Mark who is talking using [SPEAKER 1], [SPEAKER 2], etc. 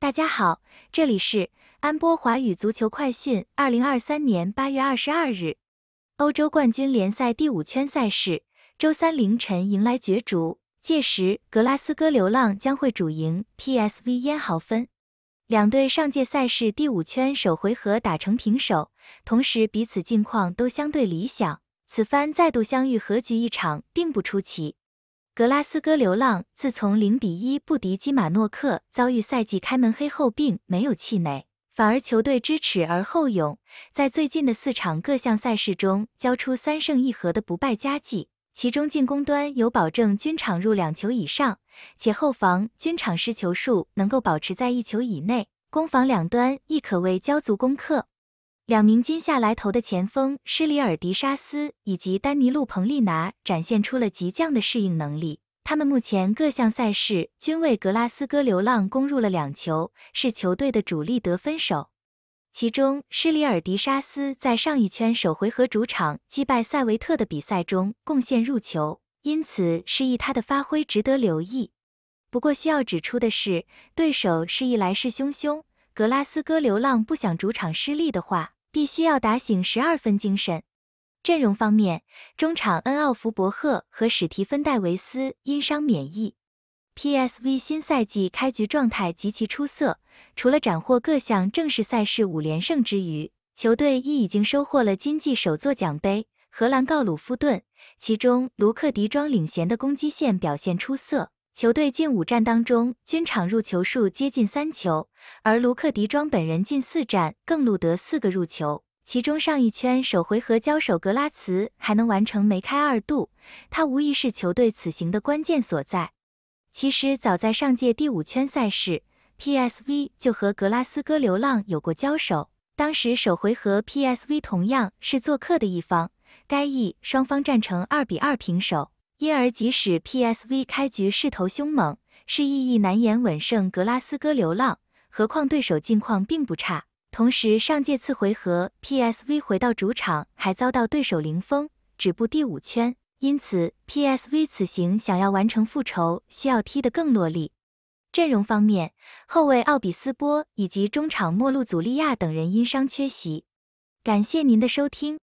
[SPEAKER 1] 大家好，这里是安波华语足球快讯。二零二三年八月二十二日，欧洲冠军联赛第五圈赛事周三凌晨迎来角逐，届时格拉斯哥流浪将会主赢 PSV 埃豪芬。两队上届赛事第五圈首回合打成平手，同时彼此近况都相对理想，此番再度相遇和局一场并不出奇。格拉斯哥流浪自从零比一不敌基马诺克，遭遇赛季开门黑后，并没有气馁，反而球队知耻而后勇，在最近的四场各项赛事中交出三胜一和的不败佳绩。其中进攻端有保证，均场入两球以上，且后防均场失球数能够保持在一球以内，攻防两端亦可谓交足功课。两名今夏来投的前锋施里尔迪沙斯以及丹尼路彭利拿展现出了极强的适应能力。他们目前各项赛事均为格拉斯哥流浪攻入了两球，是球队的主力得分手。其中施里尔迪沙斯在上一圈首回合主场击败塞维特的比赛中贡献入球，因此示意他的发挥值得留意。不过需要指出的是，对手示意来势汹汹，格拉斯哥流浪不想主场失利的话。必须要打醒十二分精神。阵容方面，中场恩奥弗伯赫和史提芬戴维斯因伤免疫。PSV 新赛季开局状态极其出色，除了斩获各项正式赛事五连胜之余，球队亦已经收获了今季首座奖杯——荷兰告鲁夫顿。其中，卢克迪庄领衔的攻击线表现出色。球队近五战当中，均场入球数接近三球，而卢克迪庄本人近四战更录得四个入球，其中上一圈首回合交手格拉茨还能完成梅开二度，他无疑是球队此行的关键所在。其实早在上届第五圈赛事，PSV 就和格拉斯哥流浪有过交手，当时首回合 PSV 同样是做客的一方，该役双方战成二比二平手。因而，即使 PSV 开局势头凶猛，是意义难言稳胜格拉斯哥流浪，何况对手近况并不差。同时，上届次回合 PSV 回到主场还遭到对手零封，止步第五圈。因此，PSV 此行想要完成复仇，需要踢得更落力。阵容方面，后卫奥比斯波以及中场莫路祖利亚等人因伤缺席。感谢您的收听。